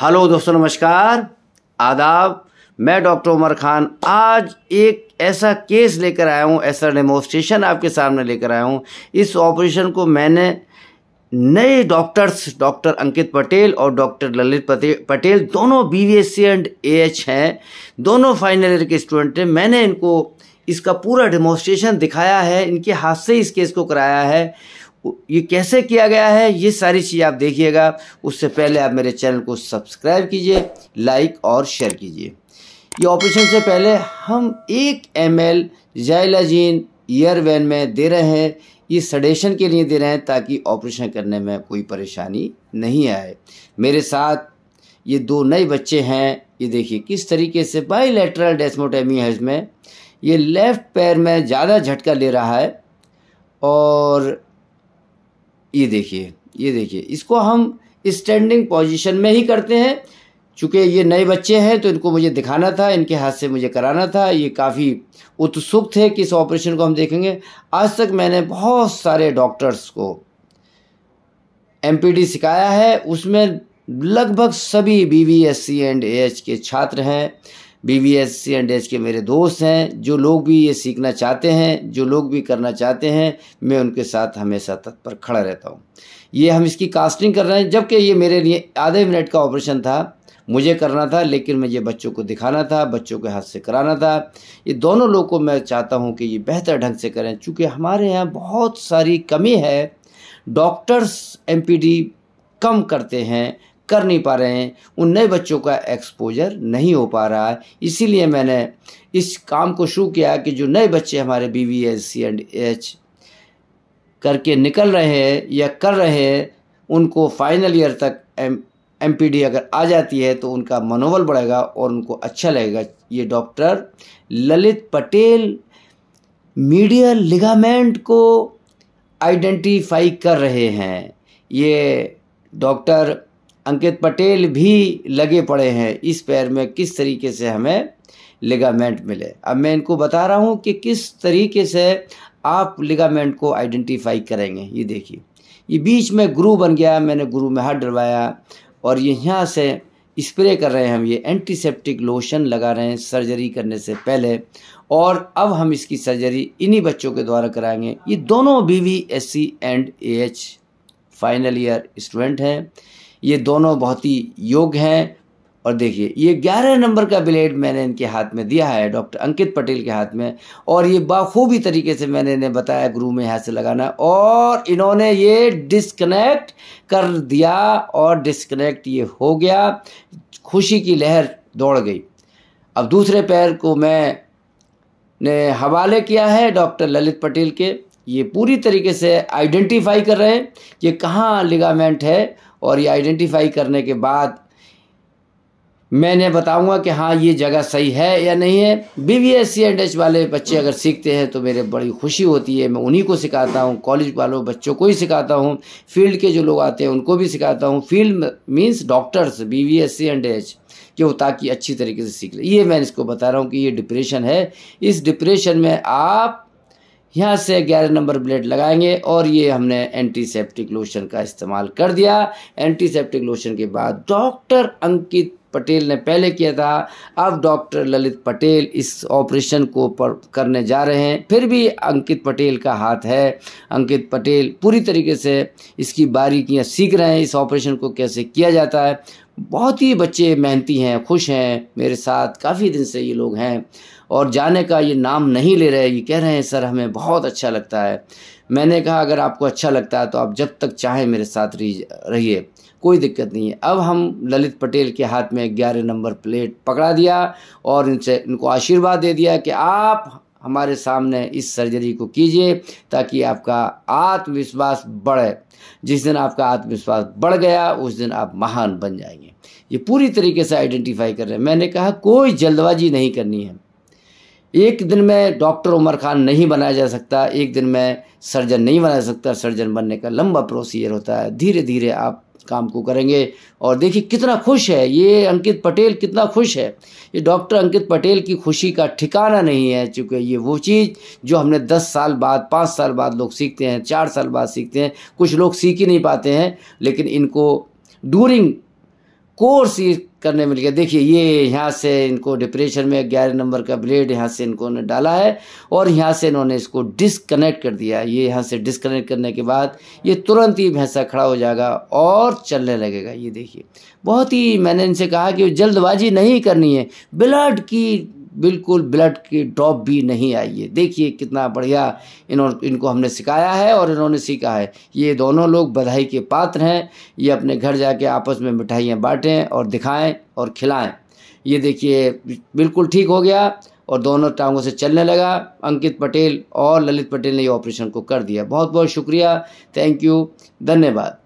hello दोस्तों नमस्कार आदाब मैं डॉक्टर उमर खान आज एक ऐसा केस लेकर आया हूँ ऐसा डेमोस्ट्रेशन आपके सामने लेकर आया हूँ इस ऑपरेशन को मैंने नए डॉक्टर्स डॉक्टर अंकित पटेल और डॉक्टर ललित पटेल दोनों B V S C and A H हैं दोनों फाइनल ईयर के स्टूडेंट हैं मैंने इनको इसका पूरा डेमोस्ट्रेशन दिखाया है इनके हाथ से इस केस को कराया है ये कैसे किया गया है ये सारी चीज़ आप देखिएगा उससे पहले आप मेरे चैनल को सब्सक्राइब कीजिए लाइक और शेयर कीजिए ये ऑपरेशन से पहले हम एक एम एल ईयर वैन में दे रहे हैं ये सडेशन के लिए दे रहे हैं ताकि ऑपरेशन करने में कोई परेशानी नहीं आए मेरे साथ ये दो नए बच्चे हैं ये देखिए किस तरीके से बाई लेटरल डेस्मोटेमी है इसमें ये लेफ़्ट पैर में ज़्यादा झटका ले रहा है और ये देखिए ये देखिए इसको हम स्टैंडिंग पोजीशन में ही करते हैं चूँकि ये नए बच्चे हैं तो इनको मुझे दिखाना था इनके हाथ से मुझे कराना था ये काफ़ी उत्सुक थे कि इस ऑपरेशन को हम देखेंगे आज तक मैंने बहुत सारे डॉक्टर्स को एम सिखाया है उसमें लगभग सभी B V S C and A H के छात्र हैं B V S C and H के मेरे दोस्त हैं जो लोग भी ये सीखना चाहते हैं जो लोग भी करना चाहते हैं मैं उनके साथ हमेशा तत्पर खड़ा रहता हूँ ये हम इसकी कास्टिंग कर रहे हैं जबकि ये मेरे लिए आधे मिनट का ऑपरेशन था मुझे करना था लेकिन मुझे बच्चों को दिखाना था बच्चों के हाथ से कराना था ये दोनों लोग को मैं चाहता हूँ कि ये बेहतर ढंग से करें चूँकि हमारे यहाँ बहुत सारी कमी है डॉक्टर्स एम कम करते हैं कर नहीं पा रहे हैं उन नए बच्चों का एक्सपोजर नहीं हो पा रहा है इसीलिए मैंने इस काम को शुरू किया कि जो नए बच्चे हमारे B V S C and H करके निकल रहे हैं या कर रहे हैं उनको फाइनल ईयर तक एम एम पी डी अगर आ जाती है तो उनका मनोबल बढ़ेगा और उनको अच्छा लगेगा ये doctor Lalit Patel medial ligament को आइडेंटिफाई कर रहे हैं ये डॉक्टर अंकित पटेल भी लगे पड़े हैं इस पैर में किस तरीके से हमें लिगामेंट मिले अब मैं इनको बता रहा हूँ कि किस तरीके से आप लिगामेंट को आइडेंटिफाई करेंगे ये देखिए ये बीच में ग्रू बन गया मैंने ग्रू में हाथ डलवाया और ये यहाँ से स्प्रे कर रहे हैं हम ये एंटीसेप्टिक लोशन लगा रहे हैं सर्जरी करने से पहले और अब हम इसकी सर्जरी इन्हीं बच्चों के द्वारा कराएंगे ये दोनों B V S C and A H final year student हैं ये दोनों बहुत ही योग्य हैं और देखिए ये ग्यारह नंबर का ब्लेड मैंने इनके हाथ में दिया है डॉक्टर अंकित पटेल के हाथ में और ये बाखूबी तरीके से मैंने इन्हें बताया गुरु में हाथ से लगाना और इन्होंने ये डिस्कनेक्ट कर दिया और डिस्कनेक्ट ये हो गया खुशी की लहर दौड़ गई अब दूसरे पैर को मैं ने हवाले किया है डॉक्टर ललित पटेल के ये पूरी तरीके से आइडेंटिफाई कर रहे हैं कि कहाँ लिगामेंट है और ये आइडेंटिफाई करने के बाद मैंने बताऊंगा कि हाँ ये जगह सही है या नहीं है B V S C and H वाले बच्चे अगर सीखते हैं तो मेरे बड़ी खुशी होती है मैं उन्हीं को सिखाता हूँ कॉलेज वालों बच्चों को ही सिखाता हूँ फील्ड के जो लोग आते हैं उनको भी सिखाता हूँ field means doctors B V S C and H कि वो ताकि अच्छी तरीके से सीख ले ये मैं इसको बता रहा हूँ कि ये डिप्रेशन है इस डिप्रेशन में आप यहाँ से ग्यारह नंबर ब्लेड लगाएंगे और ये हमने एंटीसेप्टिक लोशन का इस्तेमाल कर दिया एंटीसेप्टिक लोशन के बाद डॉक्टर अंकित पटेल ने पहले किया था अब डॉक्टर ललित पटेल इस ऑपरेशन को पर करने जा रहे हैं फिर भी अंकित पटेल का हाथ है अंकित पटेल पूरी तरीके से इसकी बारीकियां सीख रहे हैं इस ऑपरेशन को कैसे किया जाता है बहुत ही बच्चे मेहनती हैं खुश हैं मेरे साथ काफ़ी दिन से ये लोग हैं और जाने का ये नाम नहीं ले रहे ये कह रहे हैं सर हमें बहुत अच्छा लगता है मैंने कहा अगर आपको अच्छा लगता है तो आप जब तक चाहें मेरे साथ रहिए कोई दिक्कत नहीं है अब हम ललित पटेल के हाथ में ग्यारह नंबर प्लेट पकड़ा दिया और इनसे इनको आशीर्वाद दे दिया कि आप हमारे सामने इस सर्जरी को कीजिए ताकि आपका आत्मविश्वास बढ़े जिस दिन आपका आत्मविश्वास बढ़ गया उस दिन आप महान बन जाएंगे ये पूरी तरीके से आइडेंटिफाई कर रहे हैं मैंने कहा कोई जल्दबाजी नहीं करनी है एक दिन में डॉक्टर उमर खान नहीं बनाया जा सकता एक दिन में सर्जन नहीं बनाया जा सकता सर्जन बनने का लंबा प्रोसीजर होता है धीरे धीरे आप काम को करेंगे और देखिए कितना खुश है ये अंकित पटेल कितना खुश है ये डॉक्टर अंकित पटेल की खुशी का ठिकाना नहीं है चूँकि ये वो चीज़ जो हमने दस साल बाद पाँच साल बाद लोग सीखते हैं चार साल बाद सीखते हैं कुछ लोग सीख ही नहीं पाते हैं लेकिन इनको डूरिंग कोर्स ये करने मिल गया देखिए ये यहाँ से इनको डिप्रेशन में ग्यारह नंबर का ब्लेड यहाँ से इनको ने डाला है और यहाँ से इन्होंने इसको डिसकनेक्ट कर दिया ये यहाँ से डिसकनेक्ट करने के बाद ये तुरंत ही भैंसा खड़ा हो जाएगा और चलने लगेगा ये देखिए बहुत ही मैंने इनसे कहा कि जल्दबाजी नहीं करनी है ब्लड की बिल्कुल ब्लड की ड्रॉप भी नहीं आई है देखिए कितना बढ़िया इन्होंने इनको हमने सिखाया है और इन्होंने सीखा है ये दोनों लोग बधाई के पात्र हैं ये अपने घर जाके आपस में मिठाइयाँ बाँटें और दिखाएँ और खिलाएँ ये देखिए बिल्कुल ठीक हो गया और दोनों टांगों से चलने लगा अंकित पटेल और ललित पटेल ने ये ऑपरेशन को कर दिया बहुत बहुत शुक्रिया थैंक यू धन्यवाद